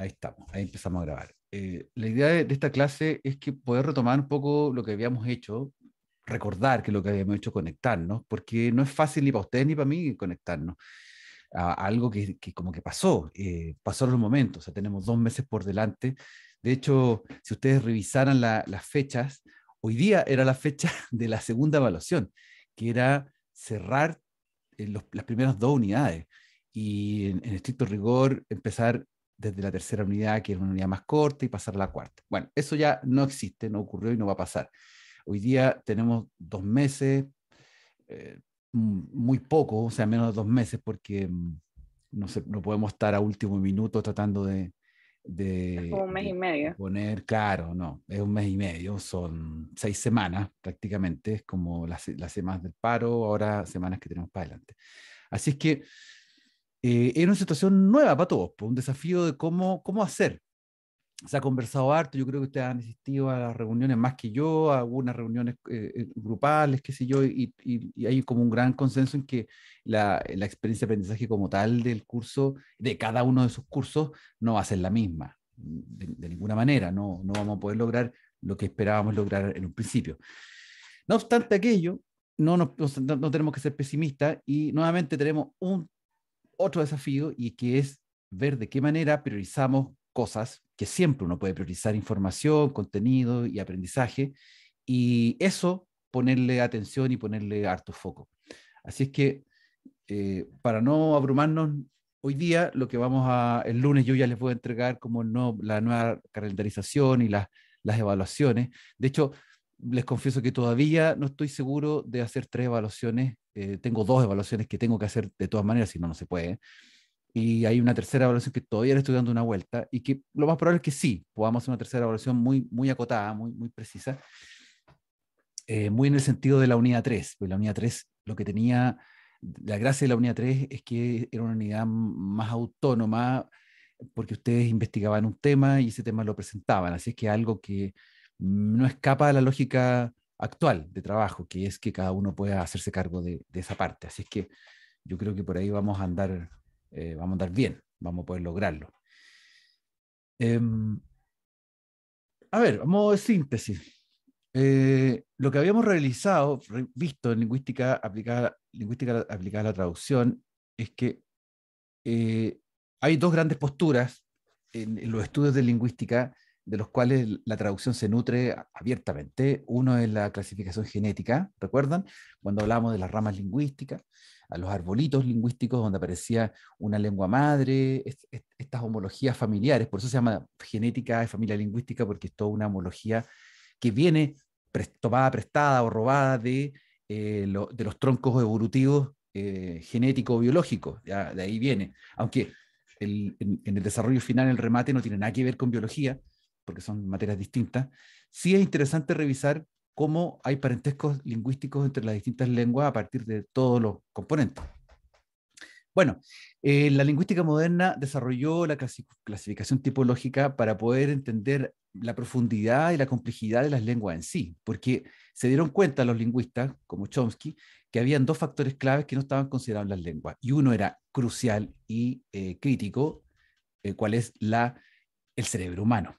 Ahí estamos, ahí empezamos a grabar. Eh, la idea de, esta clase es que poder retomar un poco lo que habíamos hecho, recordar que lo que habíamos hecho, conectarnos, porque no es fácil ni para ustedes ni para mí conectarnos a, algo que, como que pasó, eh, pasaron los momentos, o sea, tenemos dos meses por delante. De hecho, si ustedes revisaran las fechas, hoy día era la fecha de la segunda evaluación, que era cerrar eh, las primeras dos unidades y en, en, estricto rigor empezar desde la tercera unidad, que era una unidad más corta, y pasar a la cuarta. Bueno, eso ya no existe, no ocurrió y no va a pasar. Hoy día tenemos dos meses, eh, muy poco, o sea, menos de dos meses, porque mm, no, podemos estar a último minuto tratando de... es como un mes y medio. Poner, claro, no, es un mes y medio, son seis semanas prácticamente, es como las, las semanas del paro, ahora semanas que tenemos para adelante. Así es que eh, una situación nueva para todos, un desafío de cómo, cómo hacer. Se ha conversado harto, yo creo que ustedes han asistido a las reuniones más que yo, a algunas reuniones eh, eh, grupales, qué sé yo, y, hay como un gran consenso en que la, experiencia de aprendizaje como tal del curso, de cada uno de sus cursos, no va a ser la misma, de, ninguna manera, no, no vamos a poder lograr lo que esperábamos lograr en un principio. No obstante aquello, no, no, no, tenemos que ser pesimistas y nuevamente tenemos un otro desafío y que es ver de qué manera priorizamos cosas que siempre uno puede priorizar información, contenido y aprendizaje, y eso ponerle atención y ponerle harto foco. Así es que eh, para no abrumarnos hoy día, lo que vamos a, el lunes yo ya les voy a entregar como no, la nueva calendarización y las, las evaluaciones. De hecho, les confieso que todavía no estoy seguro de hacer tres evaluaciones. Eh, tengo dos evaluaciones que tengo que hacer de todas maneras, si no, no se puede. Y hay una tercera evaluación que todavía le estoy dando una vuelta y que lo más probable es que sí, podamos hacer una tercera evaluación muy, muy acotada, muy, muy precisa, eh, muy en el sentido de la unidad 3. Pues la unidad 3 lo que tenía, la gracia de la unidad 3 es que era una unidad más autónoma porque ustedes investigaban un tema y ese tema lo presentaban. Así es que algo que no escapa a la lógica actual de trabajo, que es que cada uno pueda hacerse cargo de, esa parte. Así es que yo creo que por ahí vamos a andar, eh, vamos a andar bien, vamos a poder lograrlo. Em, a ver, a modo de síntesis, eh, lo que habíamos realizado, visto en lingüística aplicada, lingüística aplicada a la traducción, es que eh, hay dos grandes posturas en los estudios de lingüística de los cuales la traducción se nutre abiertamente. Uno es la clasificación genética, ¿recuerdan? Cuando hablamos de las ramas lingüísticas, a los arbolitos lingüísticos donde aparecía una lengua madre, estas homologías familiares, por eso se llama genética de familia lingüística, porque es toda una homología que viene tomada, prestada o robada de, eh, los troncos evolutivos genéticos eh, genético-biológicos, de ahí viene. Aunque en, en, el desarrollo final, el remate no tiene nada que ver con biología, porque son materias distintas, sí es interesante revisar cómo hay parentescos lingüísticos entre las distintas lenguas a partir de todos los componentes. Bueno, eh, la lingüística moderna desarrolló la clasificación tipológica para poder entender la profundidad y la complejidad de las lenguas en sí, porque se dieron cuenta los lingüistas, como Chomsky, que habían dos factores claves que no estaban considerados en las lenguas, y uno era crucial y eh, crítico, eh, cuál es la, el cerebro humano.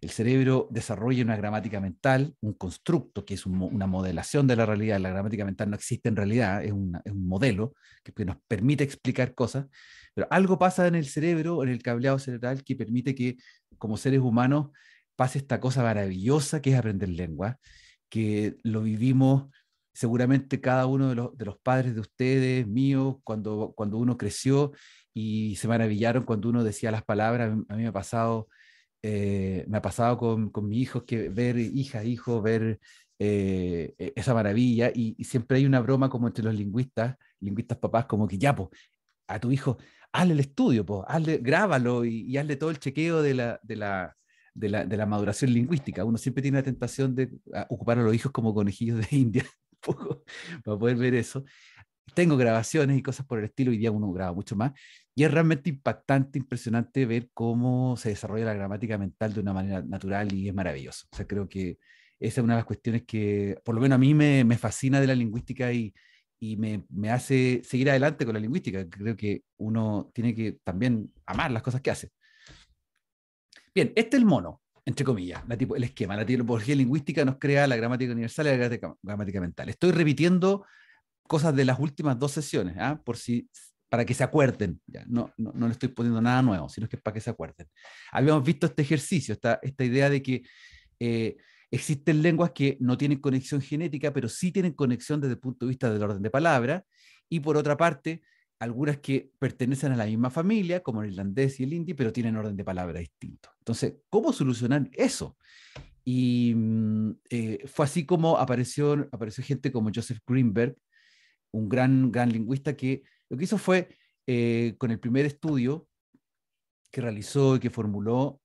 El cerebro desarrolla una gramática mental, un constructo que es una modelación de la realidad. La gramática mental no existe en realidad, es, un modelo que, nos permite explicar cosas, pero algo pasa en el cerebro, en el cableado cerebral, que permite que como seres humanos pase esta cosa maravillosa que es aprender lengua, que lo vivimos seguramente cada uno de los, padres de ustedes, míos, cuando, cuando uno creció y se maravillaron cuando uno decía las palabras, a mí me ha pasado eh, me ha pasado con, con mis hijos que ver hija, hijo, ver eh, e, esa maravilla y, siempre hay una broma como entre los lingüistas, lingüistas papás, como que ya, po, a tu hijo, hazle el estudio, po, hazle, grábalo y, hazle todo el chequeo de la, de la, de la, de la, maduración lingüística. Uno siempre tiene la tentación de ah, ocupar a los hijos como conejillos de India, un poco, para poder ver eso. Tengo grabaciones y cosas por el estilo, hoy día uno graba mucho más, y es realmente impactante, impresionante ver cómo se desarrolla la gramática mental de una manera natural y es maravilloso. O sea, creo que esa es una de las cuestiones que, por lo menos a mí, me, fascina de la lingüística y, me, hace seguir adelante con la lingüística. Creo que uno tiene que también amar las cosas que hace. Bien, este es el mono, entre comillas, tipo, el esquema. La tipología lingüística nos crea la gramática universal y la gramática, mental. Estoy repitiendo cosas de las últimas dos sesiones, ¿ah? por si para que se acuerden. Ya, no, no, no, le estoy poniendo nada nuevo, sino que es para que se acuerden. Habíamos visto este ejercicio, esta, esta idea de que eh, existen lenguas que no tienen conexión genética, pero sí tienen conexión desde el punto de vista del orden de palabra, y por otra parte, algunas que pertenecen a la misma familia, como el irlandés y el hindi, pero tienen orden de palabra distinto. Entonces, ¿cómo solucionar eso? Y mm, eh, fue así como apareció, apareció gente como Joseph Greenberg, un gran, gran lingüista que lo que hizo fue, eh, con el primer estudio que realizó y que formuló,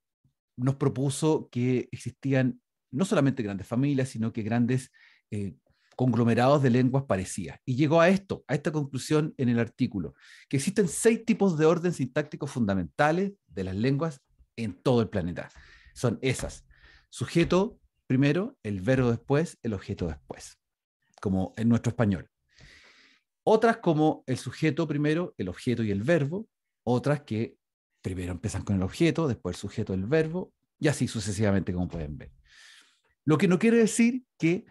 nos propuso que existían no solamente grandes familias, sino que grandes eh, conglomerados de lenguas parecidas. Y llegó a esto, a esta conclusión en el artículo, que existen seis tipos de orden sintáctico fundamentales de las lenguas en todo el planeta. Son esas. Sujeto primero, el verbo después, el objeto después, como en nuestro español. Otras como el sujeto primero, el objeto y el verbo. Otras que primero empiezan con el objeto, después el sujeto, el verbo, y así sucesivamente, como pueden ver. Lo que no quiere decir que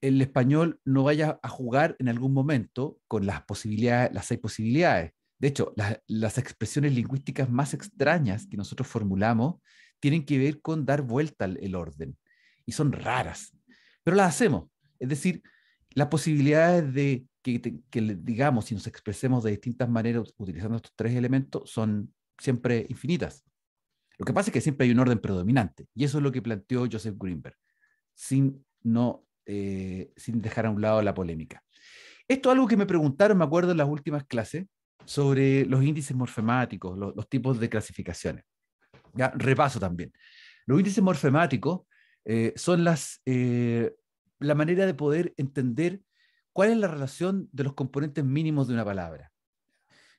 el español no vaya a jugar en algún momento con las posibilidades, las seis posibilidades. De hecho, las, las expresiones lingüísticas más extrañas que nosotros formulamos tienen que ver con dar vuelta el orden y son raras, pero las hacemos. Es decir, las posibilidades de que, digamos si nos expresemos de distintas maneras utilizando estos tres elementos son siempre infinitas. Lo que pasa es que siempre hay un orden predominante y eso es lo que planteó Joseph Greenberg, sin, no, eh, sin dejar a un lado la polémica. Esto es algo que me preguntaron, me acuerdo, en las últimas clases, sobre los índices morfemáticos, los, tipos de clasificaciones. Ya, repaso también. Los índices morfemáticos eh, son las, eh, la manera de poder entender cuál es la relación de los componentes mínimos de una palabra.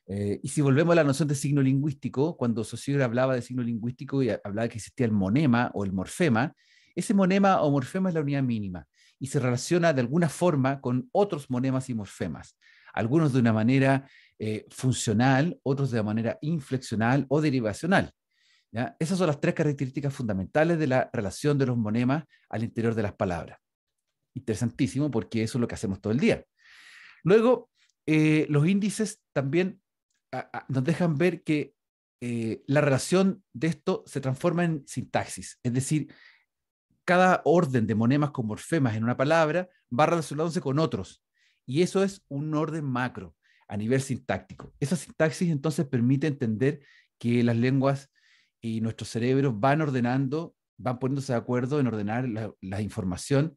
Eh, y si volvemos a la noción de signo lingüístico, cuando Saussure hablaba de signo lingüístico y hablaba de que existía el monema o el morfema, ese monema o morfema es la unidad mínima y se relaciona de alguna forma con otros monemas y morfemas, algunos de una manera eh, funcional, otros de una manera inflexional o derivacional. Esas son las tres características fundamentales de la relación de los monemas al interior de las palabras interesantísimo porque eso es lo que hacemos todo el día. Luego, eh, los índices también nos dejan ver que eh, la relación de esto se transforma en sintaxis, es decir, cada orden de monemas con morfemas en una palabra va relacionándose con otros, y eso es un orden macro a nivel sintáctico. Esa sintaxis entonces permite entender que las lenguas y nuestros cerebros van ordenando, van poniéndose de acuerdo en ordenar la, la información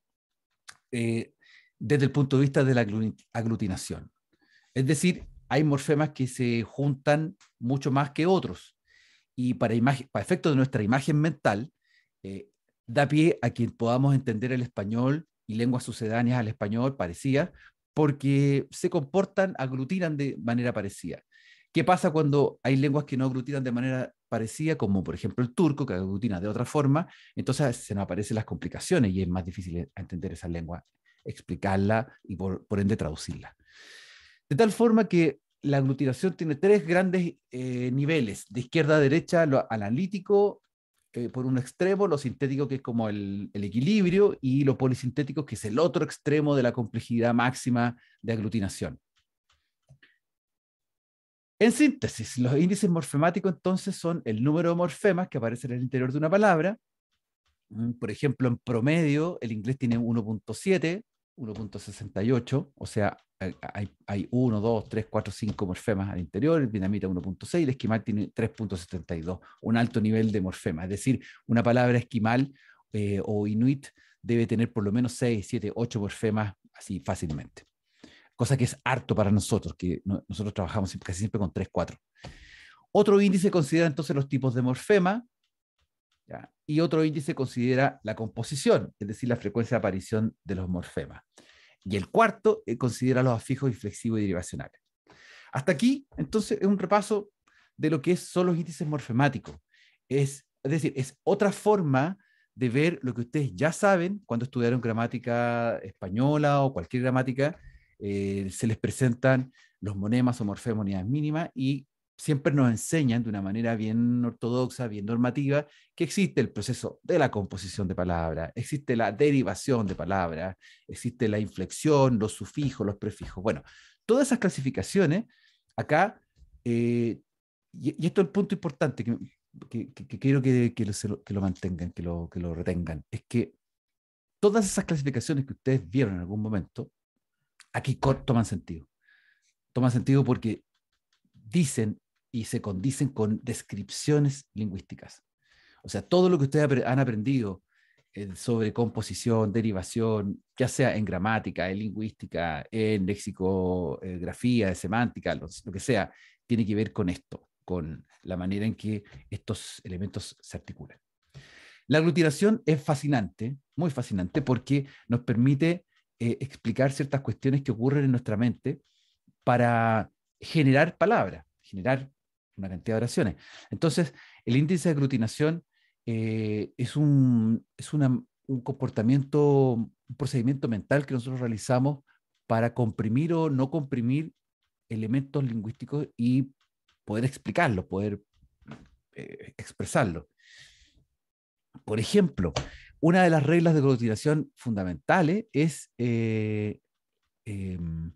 eh, desde el punto de vista de la aglutinación. Es decir, hay morfemas que se juntan mucho más que otros. Y para, efecto de nuestra imagen mental, eh, da pie a que podamos entender el español y lenguas sucedáneas al español parecía, porque se comportan, aglutinan de manera parecida. ¿Qué pasa cuando hay lenguas que no aglutinan de manera parecía como por ejemplo el turco, que aglutina de otra forma, entonces se nos aparecen las complicaciones y es más difícil e, entender esa lengua, explicarla y por, ende traducirla. De tal forma que la aglutinación tiene tres grandes eh, niveles, de izquierda a derecha, lo analítico, eh, por un extremo, lo sintético, que es como el, equilibrio, y lo polisintético, que es el otro extremo de la complejidad máxima de aglutinación. En síntesis, los índices morfemáticos entonces son el número de morfemas que aparecen en el interior de una palabra. Mm, por ejemplo, en promedio, el inglés tiene 1.7, 1.68, o sea, hay, 1, 2, 3, 4, 5 morfemas al interior, el dinamita 1.6, el esquimal tiene 3.72, un alto nivel de morfema. Es decir, una palabra esquimal eh, o inuit debe tener por lo menos 6, 7, 8 morfemas así fácilmente cosa que es harto para nosotros, que nosotros trabajamos casi siempre con 3, 4. Otro índice considera entonces los tipos de morfema y otro índice considera la composición, es decir, la frecuencia de aparición de los morfemas. Y el cuarto eh, considera los afijos inflexivos y derivacionales. Hasta aquí, entonces, es un repaso de lo que son los índices morfemáticos. Es, es decir, es otra forma de ver lo que ustedes ya saben cuando estudiaron gramática española o cualquier gramática, eh, se les presentan los monemas o morfemonías mínimas y siempre nos enseñan de una manera bien ortodoxa, bien normativa, que existe el proceso de la composición de palabras, existe la derivación de palabras, existe la inflexión, los sufijos, los prefijos. Bueno, todas esas clasificaciones acá, eh, y, esto es el punto importante que, quiero que, lo, que lo mantengan, que lo, que lo retengan, es que todas esas clasificaciones que ustedes vieron en algún momento aquí toman sentido. Toman sentido porque dicen y se condicen con descripciones lingüísticas. O sea, todo lo que ustedes han aprendido eh, sobre composición, derivación, ya sea en gramática, en lingüística, en lexicografía, eh, en semántica, lo, lo que sea, tiene que ver con esto, con la manera en que estos elementos se articulan. La aglutinación es fascinante, muy fascinante, porque nos permite eh, explicar ciertas cuestiones que ocurren en nuestra mente para generar palabras, generar una cantidad de oraciones. Entonces, el índice de aglutinación eh, es, un, comportamiento, un procedimiento mental que nosotros realizamos para comprimir o no comprimir elementos lingüísticos y poder explicarlo, poder eh, expresarlo. Por ejemplo, una de las reglas de cotización fundamentales es eh, em,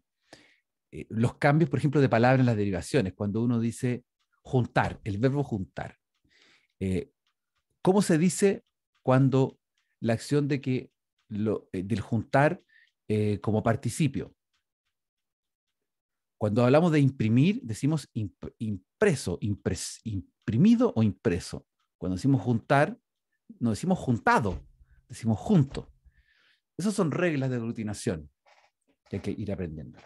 eh, los cambios, por ejemplo, de palabras en las derivaciones. Cuando uno dice juntar, el verbo juntar. Eh, ¿Cómo se dice cuando la acción de que del juntar como participio? Cuando hablamos de imprimir, decimos impreso, imprimido o impreso. Cuando decimos juntar, nos decimos juntado, decimos juntos. Esas son reglas de aglutinación que hay que ir aprendiendo.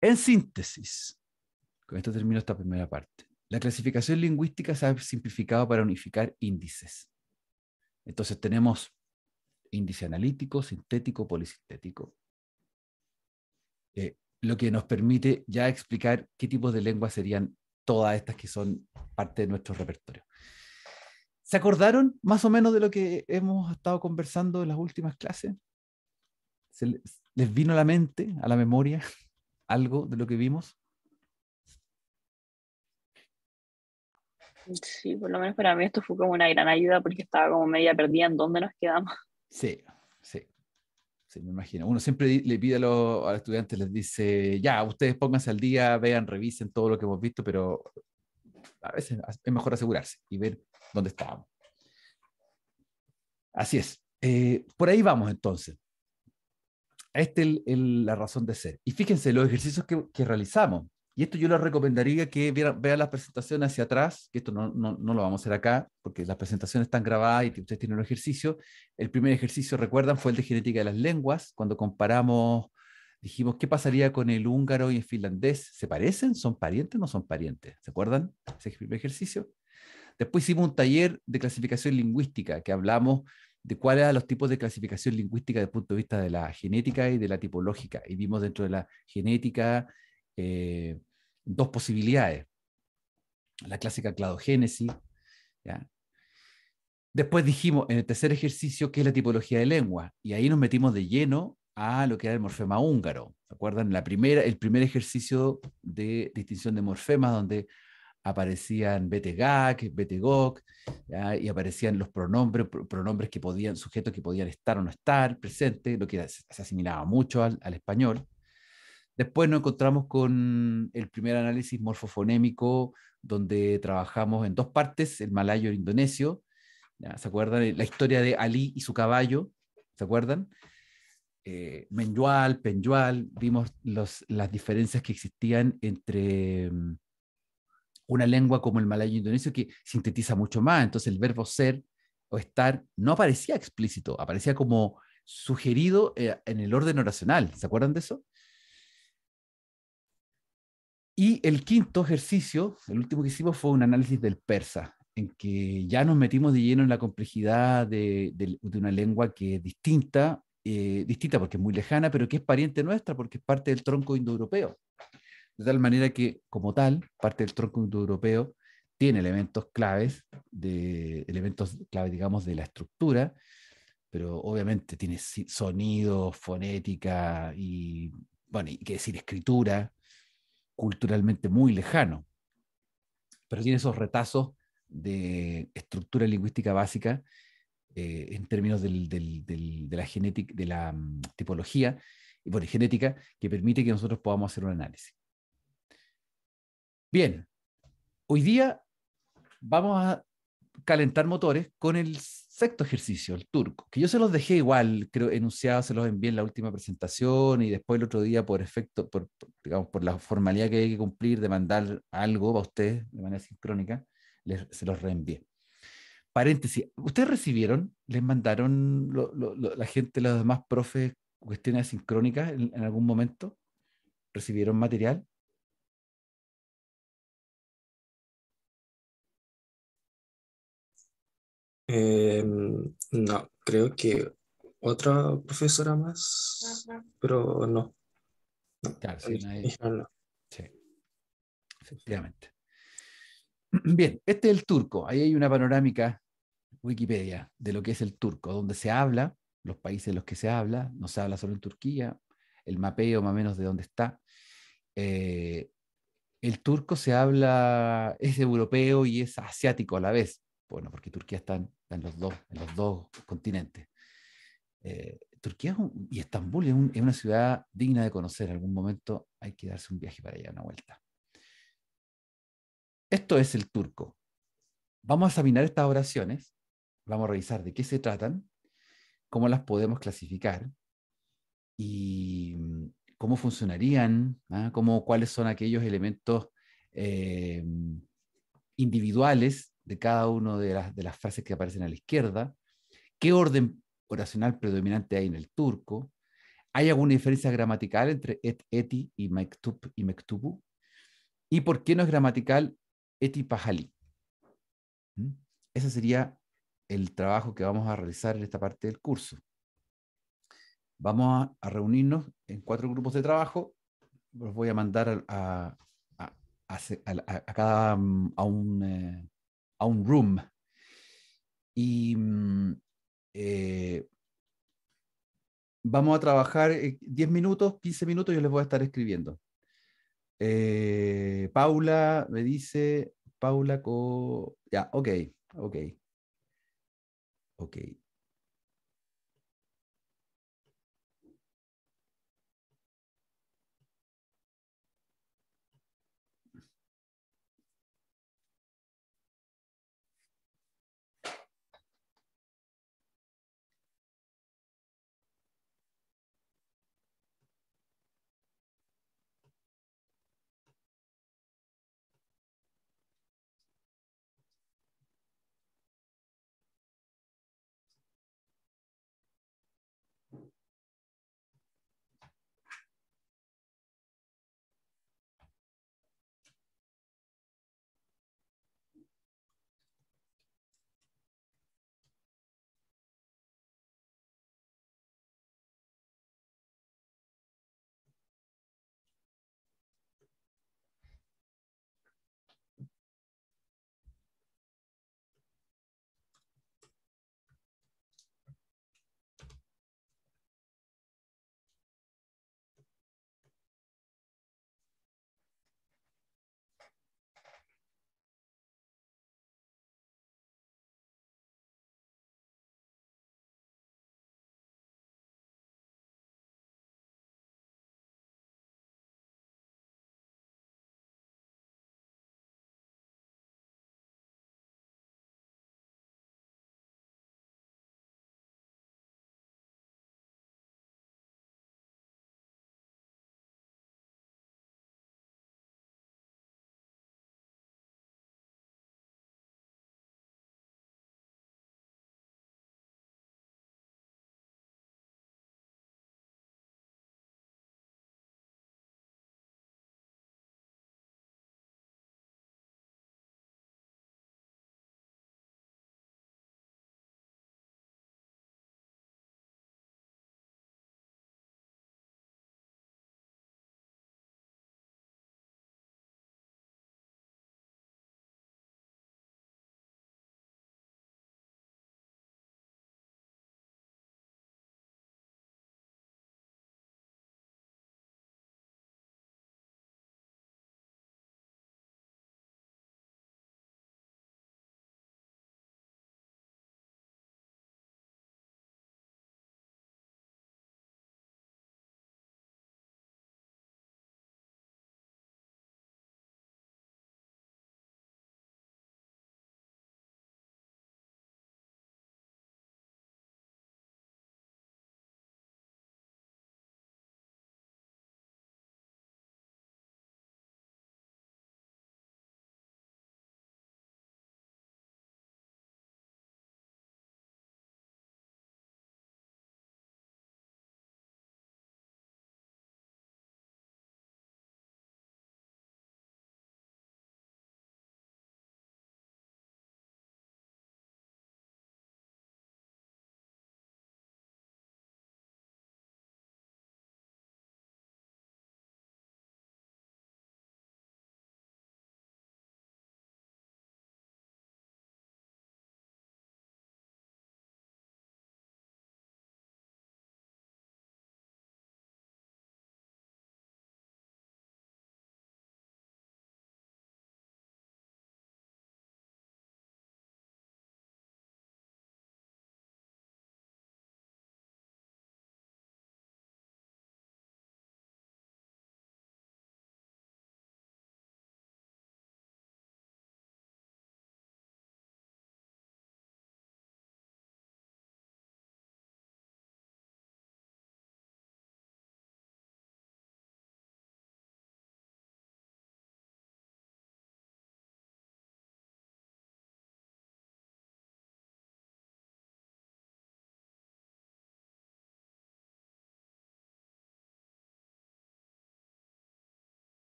En síntesis, con esto termino esta primera parte. La clasificación lingüística se ha simplificado para unificar índices. Entonces tenemos índice analítico, sintético, polisintético. Eh, lo que nos permite ya explicar qué tipos de lenguas serían todas estas que son parte de nuestro repertorio. ¿Se acordaron más o menos de lo que hemos estado conversando en las últimas clases? les, vino a la mente, a la memoria, algo de lo que vimos? Sí, por lo menos para mí esto fue como una gran ayuda porque estaba como media perdida en dónde nos quedamos. Sí, sí, sí, me imagino. Uno siempre le pide a los, a los, estudiantes, les dice, ya, ustedes pónganse al día, vean, revisen todo lo que hemos visto, pero a veces es mejor asegurarse y ver donde estábamos. Así es. Eh, por ahí vamos entonces. Esta es la razón de ser. Y fíjense, los ejercicios que, realizamos, y esto yo les recomendaría que vean, las presentaciones hacia atrás, que esto no, lo vamos a hacer acá, porque las presentaciones están grabadas y ustedes tienen un ejercicio. El primer ejercicio, recuerdan, fue el de genética de las lenguas, cuando comparamos, dijimos, ¿qué pasaría con el húngaro y el finlandés? ¿Se parecen? ¿Son parientes no son parientes? ¿Se acuerdan? Ese primer ejercicio. Después hicimos un taller de clasificación lingüística, que hablamos de cuáles eran los tipos de clasificación lingüística desde el punto de vista de la genética y de la tipológica. Y vimos dentro de la genética eh, dos posibilidades. La clásica cladogénesis. ¿ya? Después dijimos en el tercer ejercicio qué es la tipología de lengua. Y ahí nos metimos de lleno a lo que era el morfema húngaro. ¿Se acuerdan? La primera, el primer ejercicio de distinción de morfemas, donde aparecían Betegak, Betegok, y aparecían los pronombres, pronombres que podían, sujetos que podían estar o no estar presentes, lo que se asimilaba mucho al, español. Después nos encontramos con el primer análisis morfofonémico, donde trabajamos en dos partes, el malayo y indonesio. ¿Se acuerdan? La historia de Ali y su caballo, ¿se acuerdan? Eh, Menyual, Penyual, vimos las diferencias que existían entre mm, una lengua como el malayo indonesio que sintetiza mucho más. Entonces el verbo ser o estar no aparecía explícito, aparecía como sugerido eh, en el orden oracional. ¿Se acuerdan de eso? Y el quinto ejercicio, el último que hicimos fue un análisis del persa, en que ya nos metimos de lleno en la complejidad de, una lengua que es distinta, eh, distinta porque es muy lejana, pero que es pariente nuestra porque es parte del tronco indoeuropeo de tal manera que, como tal, parte del tronco europeo tiene elementos claves, de, elementos claves, digamos, de la estructura, pero obviamente tiene sonido, fonética y, bueno, y qué decir, escritura, culturalmente muy lejano, pero tiene esos retazos de estructura lingüística básica eh, en términos de la genética, de la mm, tipología y bueno, genética que permite que nosotros podamos hacer un análisis. Bien, hoy día vamos a calentar motores con el sexto ejercicio, el turco, que yo se los dejé igual, creo, enunciado, se los envié en la última presentación y después el otro día por efecto, por, digamos, por la formalidad que hay que cumplir de mandar algo a ustedes de manera sincrónica, se los reenvié. Paréntesis, ¿ustedes recibieron, les mandaron la gente, los demás profes, cuestiones sincrónicas en, en algún momento? ¿Recibieron material? Eh, no, creo que otra profesora más, pero no. Claro, sí, Sí, efectivamente. Bien, este es el turco. Ahí hay una panorámica Wikipedia de lo que es el turco, donde se habla, los países en los que se habla, no se habla solo en Turquía, el mapeo más o menos de dónde está. Eh, el turco se habla, es europeo y es asiático a la vez bueno, porque Turquía está en, los, dos, en los dos continentes. Eh, Turquía y Estambul es, una ciudad digna de conocer. En algún momento hay que darse un viaje para allá, una vuelta. Esto es el turco. Vamos a examinar estas oraciones, vamos a revisar de qué se tratan, cómo las podemos clasificar y mm, cómo funcionarían, ¿ah? cuáles son aquellos elementos eh, individuales de cada una de las, de las frases que aparecen a la izquierda, qué orden oracional predominante hay en el turco, ¿hay alguna diferencia gramatical entre et eti y mektub y mektubu? ¿Y por qué no es gramatical eti pajali? ¿Mm? Ese sería el trabajo que vamos a realizar en esta parte del curso. Vamos a, reunirnos en cuatro grupos de trabajo. Los voy a mandar a, a, a cada, mm, un, eh, a un room. Y mm, eh, vamos a trabajar 10 eh, minutos, 15 minutos, yo les voy a estar escribiendo. Eh, Paula me dice, Paula, co... ya, ok, ok. Ok.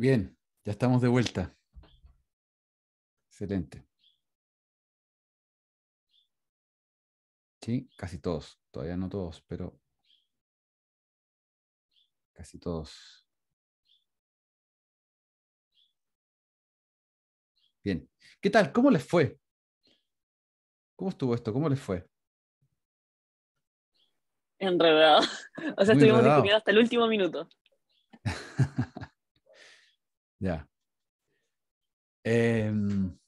Bien, ya estamos de vuelta. Excelente. Sí, casi todos. Todavía no todos, pero casi todos. Bien. ¿Qué tal? ¿Cómo les fue? ¿Cómo estuvo esto? ¿Cómo les fue? Enredado. O sea, estuvimos discutiendo hasta el último minuto. Ya. Em,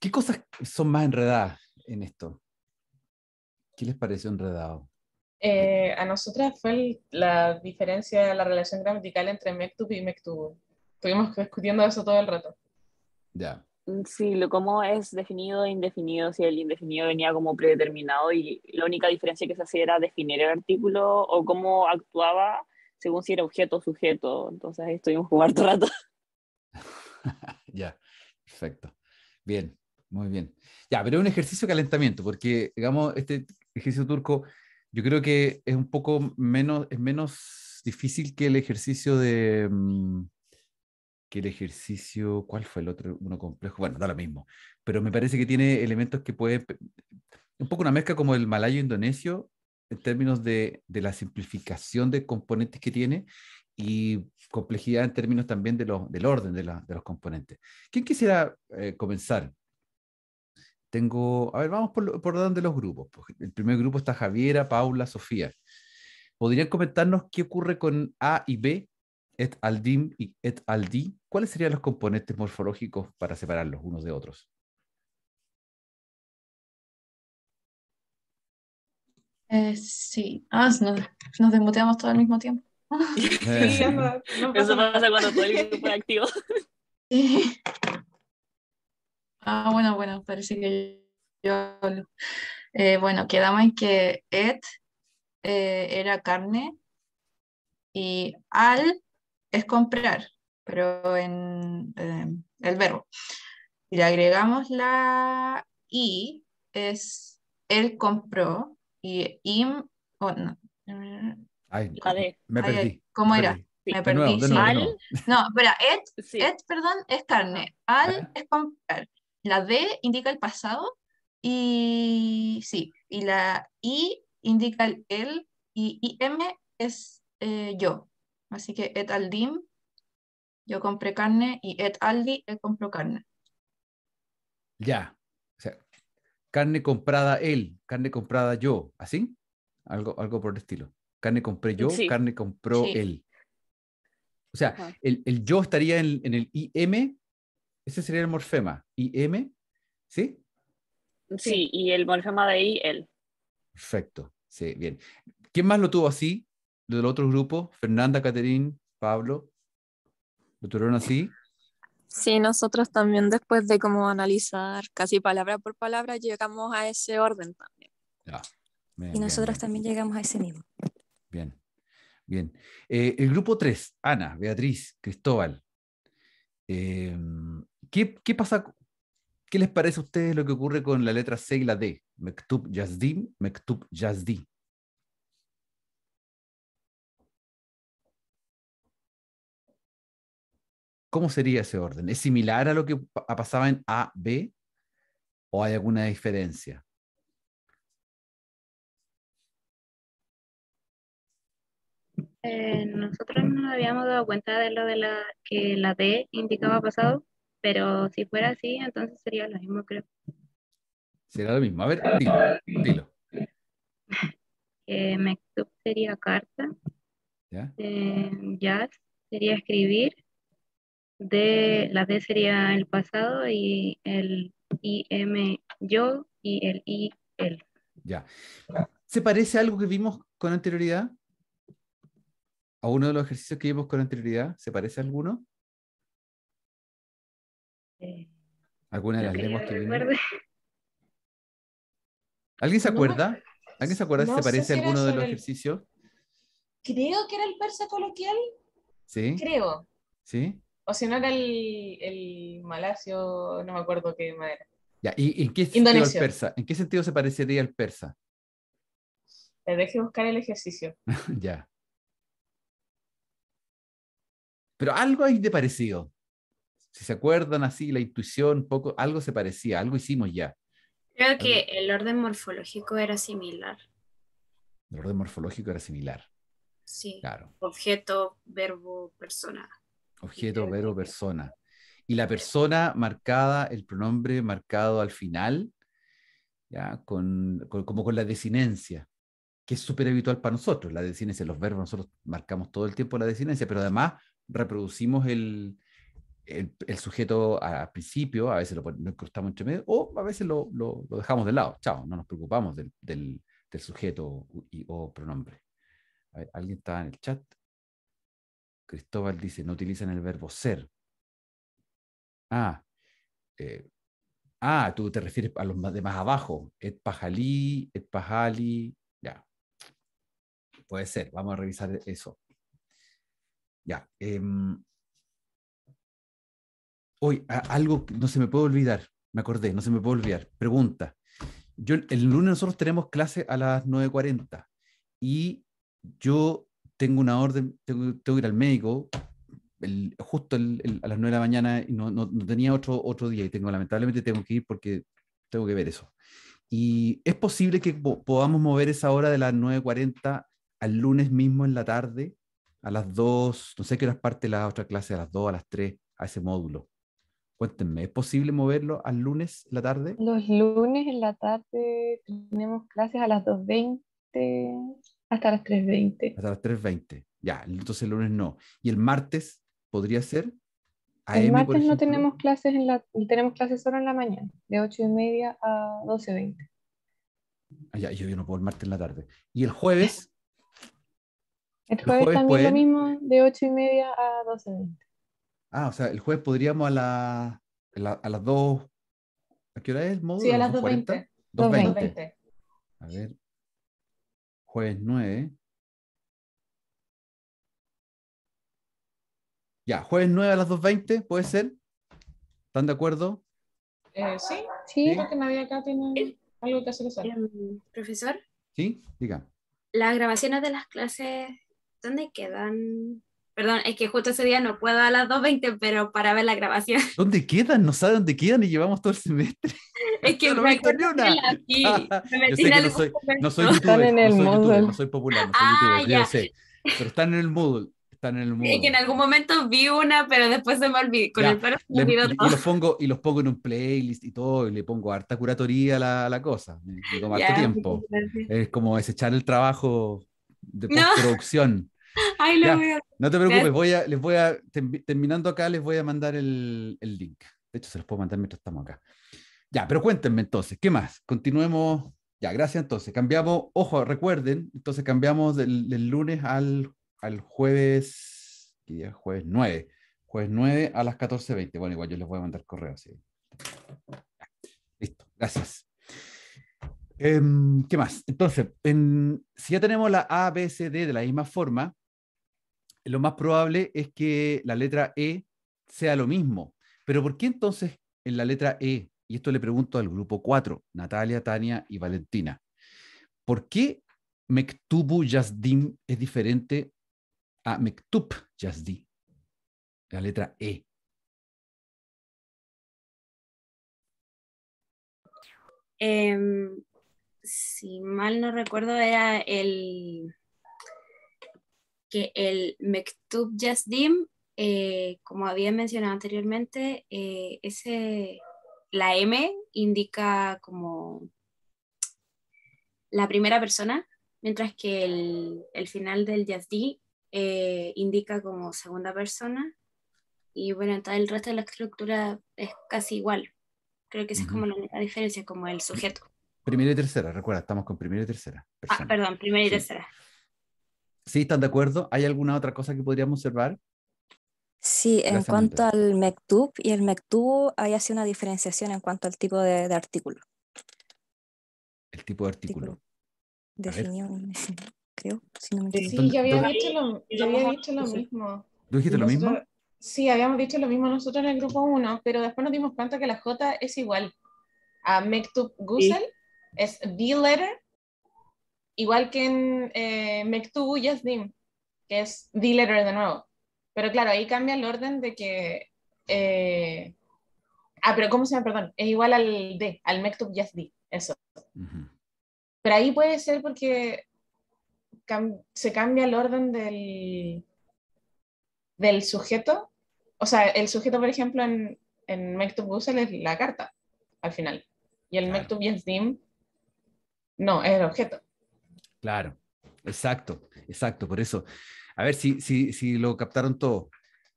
¿Qué cosas son más enredadas en esto? ¿Qué les pareció enredado? Eh, a nosotras fue la diferencia, la relación gramatical entre Mektub y MEKTUBO. Estuvimos discutiendo eso todo el rato. Ya. Sí, lo cómo es definido e indefinido, si el indefinido venía como predeterminado y la única diferencia que se hacía era definir el artículo o cómo actuaba según si era objeto o sujeto. Entonces ahí estuvimos jugando rato. ya, perfecto. Bien, muy bien. Ya, pero es un ejercicio de calentamiento, porque, digamos, este ejercicio turco yo creo que es un poco menos, es menos difícil que el ejercicio de... Mm, que el ejercicio, ¿cuál fue el otro? Uno complejo, bueno, da lo mismo, pero me parece que tiene elementos que puede, un poco una mezcla como el malayo indonesio en términos de, la simplificación de componentes que tiene y complejidad en términos también de del orden de, los componentes. ¿Quién quisiera eh, comenzar? Tengo, a ver, vamos por, por los grupos. Pues. El primer grupo está Javiera, Paula, Sofía. ¿Podrían comentarnos qué ocurre con A y B, et al dim y et al di? ¿Cuáles serían los componentes morfológicos para separarlos unos de otros? Eh, sí. Ah, nos, desmuteamos todo al mismo tiempo. Eso pasa cuando todo el grupo es activo. Ah, bueno, bueno, parece que yo eh, bueno, quedamos en que Ed eh, era carne y al es comprar, pero en em, el verbo. Y le agregamos la i, es él compró, y im, oh, no. Mm, Ay, me perdí. ¿Cómo era? Me perdí. no, espera, et, perdón, es carne. Al es comprar. La D indica el pasado y sí, y la I indica el el y IM es eh, yo. Así que et al dim, yo compré carne y et aldi, él compró carne. Ya, carne comprada él, carne comprada yo, ¿así? Algo, algo por el estilo. Carne compré yo, carne compró él. O sea, el, yo estaría en, el IM, ese sería el morfema. IM, ¿sí? Sí, y el morfema de I, él. Perfecto, sí, bien. ¿Quién más lo tuvo así? Del otro grupo, Fernanda, Caterín, Pablo, lo tuvieron así. Sí, nosotros también después de como analizar casi palabra por palabra llegamos a ese orden también. y nosotros también llegamos a ese mismo. Bien, bien. Eh, el grupo 3, Ana, Beatriz, Cristóbal. Eh, ¿qué, ¿Qué pasa ¿Qué les parece a ustedes lo que ocurre con la letra C y la D? Mektub Yazdim, Mektub Yazdi. ¿Cómo sería ese orden? ¿Es similar a lo que pasaba en A, B? ¿O hay alguna diferencia? Eh, nosotros no nos habíamos dado cuenta de lo de la que la D indicaba pasado, pero si fuera así, entonces sería lo mismo, creo. Será lo mismo. A ver, dilo. dilo. Eh, sería carta. ¿Ya? jazz eh, sería escribir. D, la D sería el pasado y el IM yo y el I Ya. ¿Se parece a algo que vimos con anterioridad? ¿A uno de los ejercicios que vimos con anterioridad? ¿Se parece a alguno? Eh, ¿Alguna de las lenguas que vimos? ¿Alguien se acuerda? ¿Alguien se acuerda si se parece a alguno de los ejercicios? Creo que era el verso coloquial. Sí. Creo. Sí. O si no era el, malasio, no me acuerdo qué madera. Ya, ¿y en qué, sentido se parecería al persa? Te eh, deje buscar el ejercicio. ya. Pero algo hay de parecido. Si se acuerdan así, la intuición, poco, algo se parecía, algo hicimos ya. Creo que el orden morfológico era similar. El orden morfológico era similar. Sí. Claro. Objeto, verbo, persona objeto, verbo, persona. Y la persona marcada, el pronombre marcado al final, ¿ya? Con, como con la desinencia, que es súper habitual para nosotros, la desinencia, los verbos, nosotros marcamos todo el tiempo la desinencia, pero además reproducimos el, el, sujeto al principio, a veces lo, lo, entre medio, o a veces lo, lo, dejamos de lado, chao, no nos preocupamos del, del, sujeto y, o pronombre. ¿Alguien está en el chat? Cristóbal dice, no utilizan el verbo ser. Ah, eh, ah, tú te refieres a los de más abajo. Et pajalí, et pajali, ya. Puede ser, vamos a revisar eso. Ya. Em, hoy, algo no se me puede olvidar, me acordé, no se me puede olvidar. Pregunta. Yo, el lunes nosotros tenemos clase a las 9.40 y yo tengo una orden, tengo, que ir al médico, justo a las 9 de la mañana y no, tenía otro, otro día y tengo, lamentablemente tengo que ir porque tengo que ver eso. Y es posible que podamos mover esa hora de las 9.40 al lunes mismo en la tarde, a las 2, no sé qué es parte de la otra clase, a las 2, a las 3, a ese módulo. Cuéntenme, ¿es posible moverlo al lunes la tarde? Los lunes en la tarde tenemos clases a las 2.20 hasta las 3.20. Hasta las 3.20. Ya, entonces el lunes no. ¿Y el martes podría ser? el martes no tenemos clases, en la, tenemos clases solo en la mañana, de 8 y media a 12.20. Ah, ya, yo, no puedo el martes en la tarde. ¿Y el jueves? El jueves, también lo mismo, de 8 y media a 12.20. Ah, o sea, el jueves podríamos a, la, a, las 2. ¿A qué hora es el módulo? Sí, a las 2.20. A ver, jueves 9. Ya, jueves 9 a las 2.20, ¿puede ser? ¿Están de acuerdo? Eh, sí, sí. Creo que nadie acá tiene algo que hacer. Em, profesor. Sí, diga. Las grabaciones de las clases, ¿dónde quedan? Perdón, es que justo ese día no puedo a las 2.20, pero para ver la grabación. ¿Dónde quedan? No sabe dónde quedan y llevamos todo el semestre. Es que no me en no soy, no no soy, youtuber, no soy popular, no soy ah, youtuber, yo sé. Pero están en el Moodle. Están en el Moodle. Es que en algún momento vi una, pero después se me olvidó. Con el Y los, pongo, y los pongo en un playlist y todo, y le pongo harta curatoría a la, la, cosa. Me, me harto tiempo. Es como desechar el trabajo de postproducción. No te preocupes, voy les voy a, terminando acá, les voy a mandar el, el, link. De hecho, se los puedo mandar mientras estamos acá. Ya, pero cuéntenme entonces, ¿qué más? Continuemos. Ya, gracias entonces. Cambiamos, ojo, recuerden, entonces cambiamos del, lunes al, al jueves, día? Jueves 9. Jueves 9 a las 14.20. Bueno, igual yo les voy a mandar correo así. Listo, gracias. Em, ¿Qué más? Entonces, en, si ya tenemos la ABCD de la misma forma, lo más probable es que la letra E sea lo mismo. Pero ¿por qué entonces en la letra E, y esto le pregunto al grupo 4, Natalia, Tania y Valentina, ¿por qué Mektubu Yazdim es diferente a Mektub Yazdi? La letra E. Em, si mal no recuerdo, era el, que el Mektub Yazdim, eh, como había mencionado anteriormente, eh, ese, la M indica como la primera persona, mientras que el, final del Yazdi eh, indica como segunda persona. Y bueno, entonces el resto de la estructura es casi igual. Creo que esa es como la única diferencia, como el sujeto. Primero y tercera, recuerda, estamos con primero y tercera. Ah, perdón, primera y tercera. ¿Sí ¿están de acuerdo? ¿Hay alguna otra cosa que podríamos observar? Sí, en cuanto al Mectub y el Mectub, hay así una diferenciación en cuanto al tipo de, artículo. El tipo de artículo. Definión, creo. sí, yo había dicho lo, había dicho lo mismo. ¿Tú dijiste lo mismo? Sí, habíamos dicho lo mismo nosotros en el grupo 1, pero después nos dimos cuenta que la J es igual a Mectub Gusel, es B-letter igual que en eh, Mektubu que es D Letter de nuevo. Pero claro, ahí cambia el orden de que. Eh, ah, pero ¿cómo se llama? Perdón, es igual al D, al Mektub eso. Pero ahí puede ser porque se cambia el orden del, del sujeto. O sea, el sujeto, por ejemplo, en, en es la carta, al final. Y el claro. Mektub no, es el objeto. Claro, exacto, exacto. Por eso, a ver si, si, si lo captaron todo,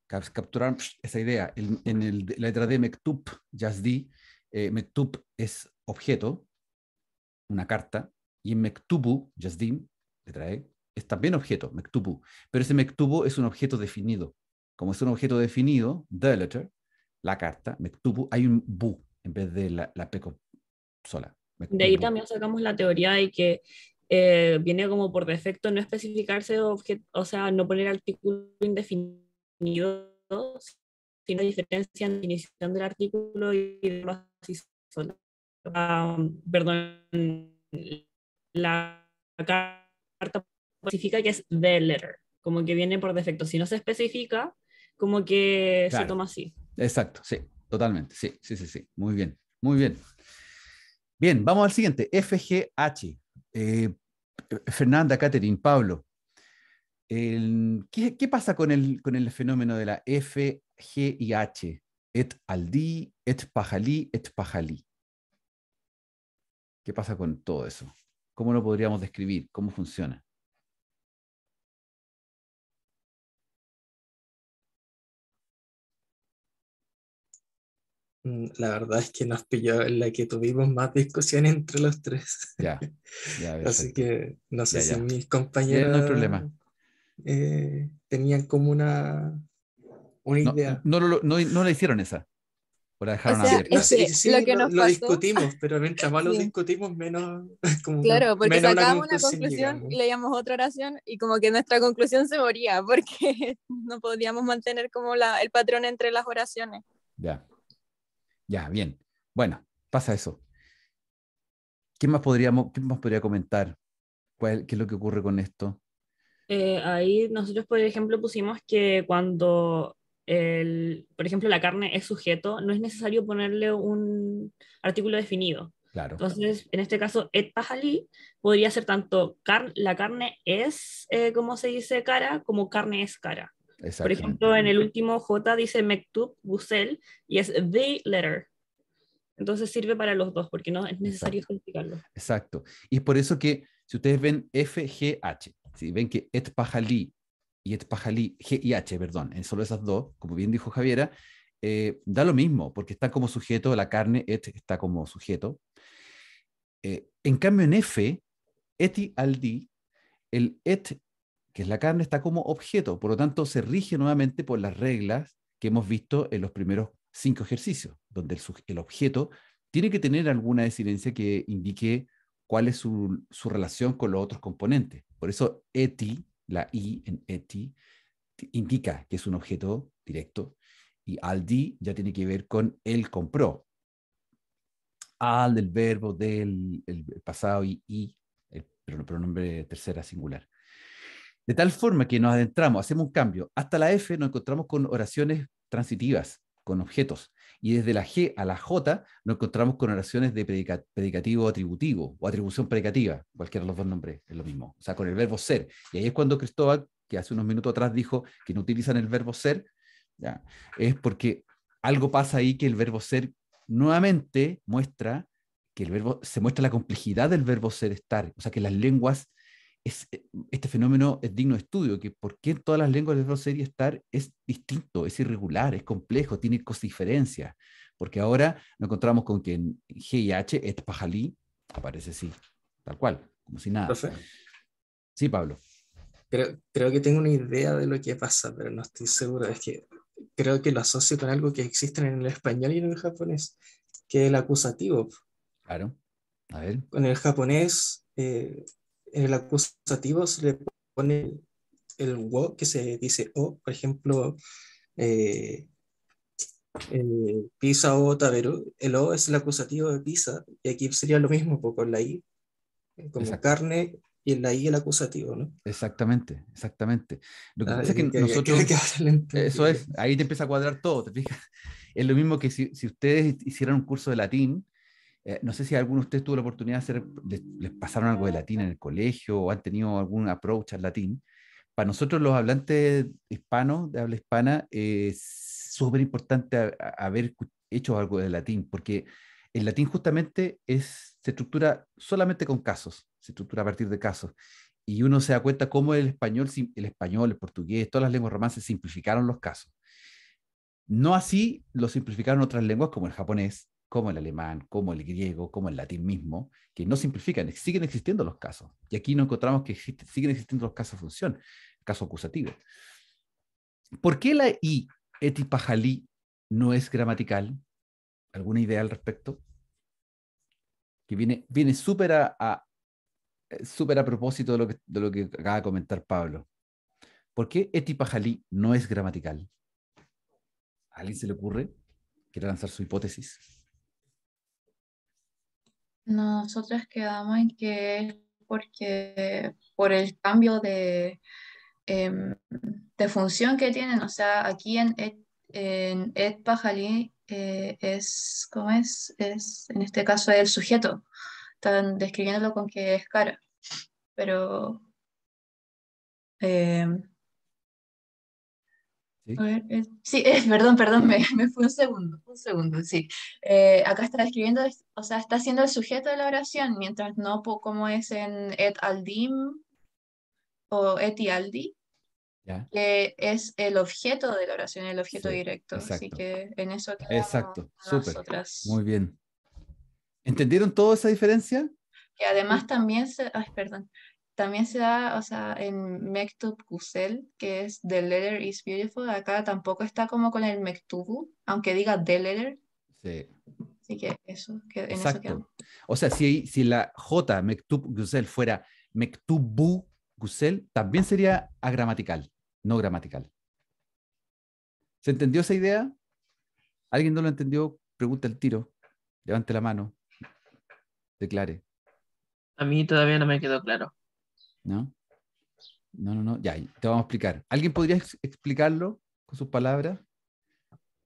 capturaron esa idea. En, el, la letra de Mektup, Yazdi, eh, Mektup es objeto, una carta, y en Mektubu, Yazdim, letra E, es también objeto, Mektubu. Pero ese Mektubu es un objeto definido. Como es un objeto definido, the letter, la carta, Mektubu, hay un bu en vez de la, la peco sola. De ahí también sacamos la teoría de que eh, viene como por defecto no especificarse, objeto, o sea, no poner artículo indefinido, sino diferencia en definición del artículo y así perdón, la carta específica que es the letter, como que viene por defecto. Si no se especifica, como que se toma así. Exacto, sí, totalmente, sí, sí, sí, sí, muy bien, muy bien. Bien, vamos al siguiente, FGH. Eh, Fernanda, Catherine, Pablo, ¿qué, pasa con el, fenómeno de la F, G y H? Et aldi, et et ¿Qué pasa con todo eso? ¿Cómo lo podríamos describir? ¿Cómo funciona? Mm, la verdad es que nos pilló en la que tuvimos más discusión entre los tres. Ya. Así que no sé si mis compañeros. no hay problema. Eh, tenían como una, una idea. No, no, no, la hicieron esa. O la dejaron lo, discutimos, pero mientras más lo discutimos, menos. claro, porque sacábamos una conclusión, y leíamos otra oración y como que nuestra conclusión se moría porque no podíamos mantener como la, el patrón entre las oraciones. Ya. Ya, bien. Bueno, pasa eso. ¿Qué más podríamos, qué podría comentar? ¿Qué es lo que ocurre con esto? Eh, ahí nosotros, por ejemplo, pusimos que cuando, por ejemplo, la carne es sujeto, no es necesario ponerle un artículo definido. Claro. Entonces, en este caso, et pajalí podría ser tanto la carne es, eh, como se dice, cara, como carne es cara. Por ejemplo, en el último J dice Mektub Busel y es the letter. Entonces sirve para los dos porque no es necesario explicarlo. Exacto. Y es por eso que si ustedes ven FGH, si ven que et pajalí y et pajalí, G y H, perdón, en solo esas dos, como bien dijo Javiera, eh, da lo mismo porque está como sujeto, la carne et está como sujeto. Eh, en cambio en F, eti aldi, el et que es la carne, está como objeto, por lo tanto se rige nuevamente por las reglas que hemos visto en los primeros cinco ejercicios, donde el, objeto tiene que tener alguna decidencia que indique cuál es su, relación con los otros componentes. Por eso eti, la i en eti, indica que es un objeto directo y di ya tiene que ver con el compró. Al del verbo del pasado y i, el pronombre tercera singular. De tal forma que nos adentramos, hacemos un cambio. Hasta la F nos encontramos con oraciones transitivas, con objetos. Y desde la G a la J nos encontramos con oraciones de predicativo atributivo o atribución predicativa. Cualquiera de los dos nombres es lo mismo. O sea, con el verbo ser. Y ahí es cuando Cristóbal, que hace unos minutos atrás dijo que no utilizan el verbo ser, ya, es porque algo pasa ahí que el verbo ser nuevamente muestra que el verbo, se muestra la complejidad del verbo ser estar. O sea, que las lenguas eh, este fenómeno es digno de estudio, que por qué en todas las lenguas de Rosser y estar es distinto, es irregular, es complejo, tiene cosas diferencias. Porque ahora nos encontramos con que en G y H, et pajalí, aparece así, tal cual, como si nada. sí, Pablo. Creo, creo que tengo una idea de lo que pasa, pero no estoy seguro. Es que creo que lo asocio con algo que existe en el español y en el japonés, que es el acusativo. Claro. A ver. En el japonés, eh, en eh, el acusativo se le pone el wo que se dice o, por ejemplo, eh, eh pizza o Taveru. el o es el acusativo de pizza, y aquí sería lo mismo con la i, eh, como carne, y en la I el acusativo, ¿no? Exactamente, exactamente. Lo que ah, pasa es que, nosotros... eso es, ahí te empieza a cuadrar todo, ¿te fijas? Es lo mismo que si, si, ustedes hicieran un curso de latín eh, no sé si alguno de ustedes tuvo la oportunidad de hacer, les, pasaron algo de latín en el colegio o han tenido algún approach al latín. Para nosotros los hablantes hispanos, de habla hispana, es súper importante haber hecho algo de latín, porque el latín justamente es, se estructura solamente con casos, se estructura a partir de casos. Y uno se da cuenta cómo el español, el español, el portugués, todas las lenguas romances simplificaron los casos. No así lo simplificaron otras lenguas como el japonés, como el alemán, como el griego, como el latín mismo, que no simplifican, siguen existiendo los casos. Y aquí nos encontramos que siguen existiendo los casos de función, caso acusativo. ¿Por qué la I etipajalí no es gramatical? ¿Alguna idea al respecto? Que viene, eh, súper a, propósito de lo, que, de lo que acaba de comentar Pablo. ¿Por qué etipajalí no es gramatical? ¿A alguien se le ocurre? ¿Quiere lanzar su hipótesis? nosotras quedamos en que es porque por el cambio de, em, de función que tienen, o sea, aquí en Ed, en Ed Pajalí eh, es, ¿cómo es? es? En este caso el sujeto, están describiéndolo con que es cara, pero em, ¿Sí? perdón, perdón, me, fue fui un segundo, un segundo, sí. Eh, acá está escribiendo, o sea, está siendo el sujeto de la oración, mientras no como es en et aldim o et aldi, que eh, es el objeto de la oración, el objeto directo. Así que en eso Exacto, súper. Muy bien. ¿Entendieron toda esa diferencia? Que además también se, ay, perdón, también se da, o sea, en Mektub Kusel, que es The Letter is Beautiful, acá tampoco está como con el Mektubu, aunque diga The Letter. Sí. Así que eso, que en Exacto. o sea, si, si la J, Mektub Kusel, fuera Mektubu Kusel, también sería agramatical, no gramatical. ¿Se entendió esa idea? ¿Alguien no lo entendió? Pregunta el tiro. Levante la mano. Declare. A mí todavía no me quedó claro. ¿No? No, no, no, ya, te vamos a explicar. ¿Alguien podría explicarlo con sus palabras?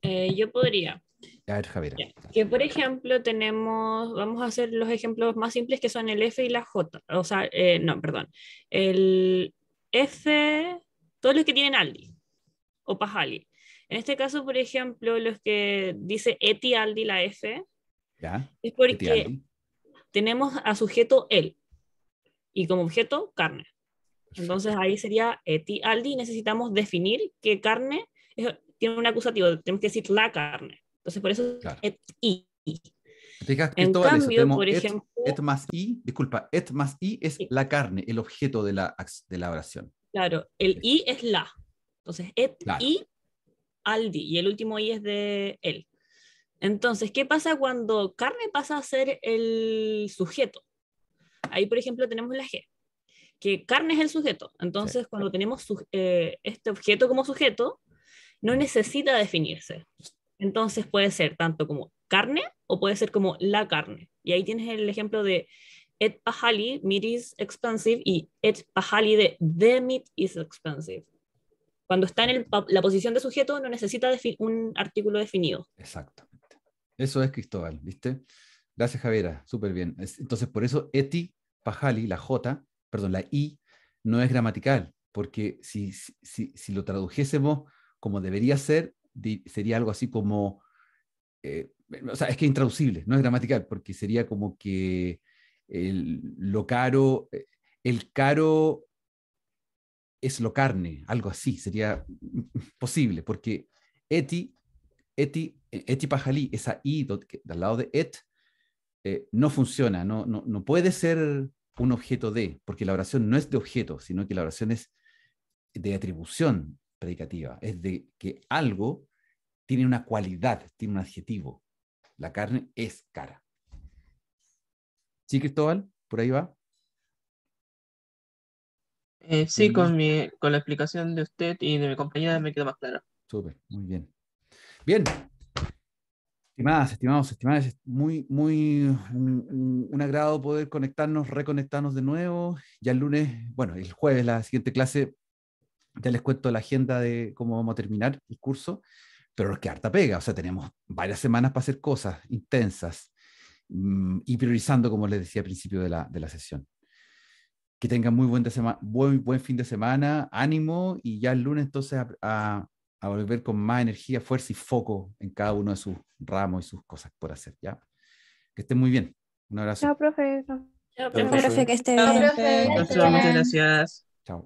Eh, yo podría. A ver, Javier. Que por ejemplo tenemos, vamos a hacer los ejemplos más simples que son el F y la J, o sea, eh, no, perdón, el F, todos los que tienen Aldi o Pajali. En este caso, por ejemplo, los que dice Eti Aldi la F, es porque tenemos a sujeto él y como objeto, carne. Entonces ahí sería eti eh, aldi, necesitamos definir qué carne tiene un acusativo, tenemos que decir la carne. Entonces por eso es et en cambio, por et, ejemplo, más i, disculpa, et más i es la carne, el objeto de la, de la oración. Claro, el i es la. Entonces, et aldi y el último i es de él. Entonces, ¿qué pasa cuando carne pasa a ser el sujeto? Ahí, por ejemplo, tenemos la G, que carne es el sujeto. Entonces, cuando tenemos eh, este objeto como sujeto, no necesita definirse. Entonces puede ser tanto como carne o puede ser como la carne. Y ahí tienes el ejemplo de et pahali, meat is expensive, y et pahali de the meat is expensive. Cuando está en la posición de sujeto no necesita un artículo definido. Exactamente. Eso es Cristóbal, ¿viste? Gracias, Javiera. Súper bien. Entonces, por eso eti Pajali, la J, perdón, la I, no es gramatical, porque si, si, si lo tradujésemos como debería ser, sería algo así como, eh, o sea, es que es intraducible, no es gramatical, porque sería como que lo caro, eh, el caro es lo carne, algo así, sería posible, porque eti, eti, eti pajali, esa i del lado de et, eh, no funciona, no, puede ser un objeto de, porque la oración no es de objeto, sino que la oración es de atribución predicativa, es de que algo tiene una cualidad, tiene un adjetivo. La carne es cara. ¿Sí, Cristóbal? ¿Por ahí va? Eh, sí, con, mi, la explicación de usted y de mi compañera me queda más claro. Súper, muy bien. Bien, Estimadas, estimados, estimadas, es muy, muy un, agrado poder conectarnos, reconectarnos de nuevo. Ya el lunes, bueno, el jueves, la siguiente clase, ya les cuento la agenda de cómo vamos a terminar el curso, pero nos que harta pega, o sea, tenemos varias semanas para hacer cosas intensas mm, y priorizando, como les decía al principio de la, de la sesión. Que tengan muy buen, de buen, buen fin de semana, ánimo y ya el lunes entonces a a volver con más energía, fuerza y foco en cada uno de sus ramos y sus cosas por hacer, ¿ya? Que estén muy bien. Un abrazo. Chao, profe. Chao, profe, que estén bien. profe. muchas gracias. Chao.